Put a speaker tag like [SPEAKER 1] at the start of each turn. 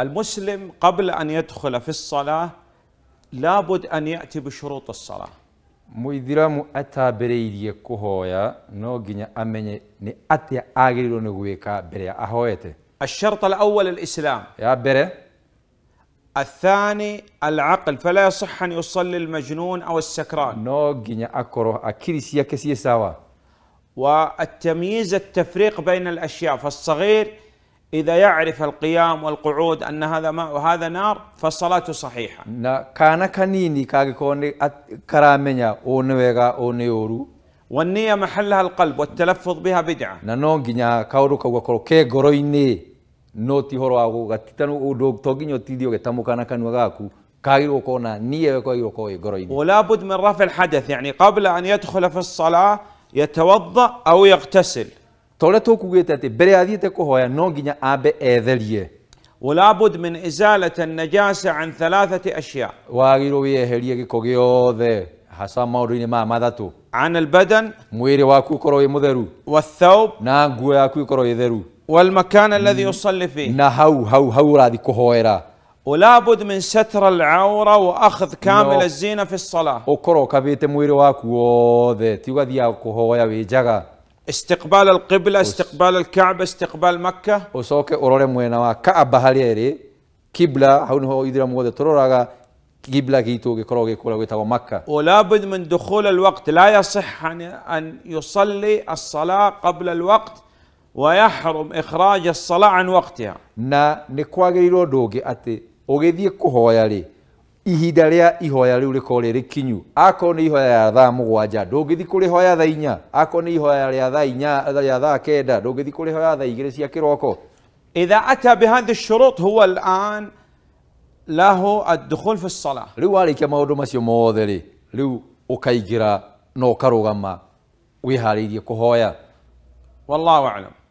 [SPEAKER 1] المسلم قبل أن يدخل في الصلاة لابد أن يأتي
[SPEAKER 2] بشروط الصلاة muithiramu atambereirie kuhoya no nginya amenye ni atia agirirwo ni gwika mbere ya
[SPEAKER 1] الشرط الأول الإسلام يا بره الثاني العقل فلا يصح أن يصلي
[SPEAKER 2] المجنون أو السكران no nginya akorwo akiri ciake
[SPEAKER 1] والتمييز التفريق بين الأشياء فالصغير إذا يعرف القيام والقعود أن هذا ماء وهذا نار فالصلاة صحيحة
[SPEAKER 2] نا كان كنيني كاركوني كرامينيا أو نويغا أو نيورو والنية محلها القلب والتلفظ بها بدعة نانونجي نا كاورو كوكو كي غرويني نوتي هورو أو غاتيتانو أو دوغ توغينيو تيديو غتامو كانا كانو غاكو كايروكونا نية غرويني ولا بد من رفع الحدث يعني قبل أن يدخل في الصلاة يتوضأ أو يغتسل tore tukugite ati mbere athiite kuhoya no nginya ambe etherie ولا بد من إزالة النجاسة عن ثلاثة أشياء wagirwo wieherie giko giothe hasa maundu-ini maya mathatu عن البدن mwiri waku ukorwo wi mutheru والثوب na nguo yaku ikorwo i theru والمكان الذي يصلي فيه na hau hau hau urathi kuhoera ولا بد من ستر العورة وأخذ كامل no. الزينة في الصلاة ukorwo ukavite mwiri waku wothe ti ugathiaga kuhoya wi njaga استقبال القبلة استقبال الكعبة استقبال مكة وسوك أورور موينا كعبة هاليري قبلة هون هو يدري مود تروراغا قبلة كيتو كروغي كولا تاو مكة
[SPEAKER 1] ولابد من دخول الوقت لا يصح أن يصلي الصلاة قبل الوقت ويحرم إخراج الصلاة عن وقتها
[SPEAKER 2] نا نكواغي لو دوغي أتي أوغي دي كوهو يالي ihinda rĩa ihoya rĩu rĩkorwo rĩ rĩkinyu akorwo nĩ ihoya rĩa thaa mũgwanja ndũngĩthi hoya thaa inya akorwo nĩ ihoya rĩa thaa inya rĩa thaa kenda ndũngĩthi kũrĩhoya thaa igĩrĩ cia kĩroko إذا أتى بهذه الشروط هو الآن له الدخول في الصلاة ريو عليك ما هو مسيو موذري ريو أكيجرا نوكرو غما ويهاري كهويا والله أعلم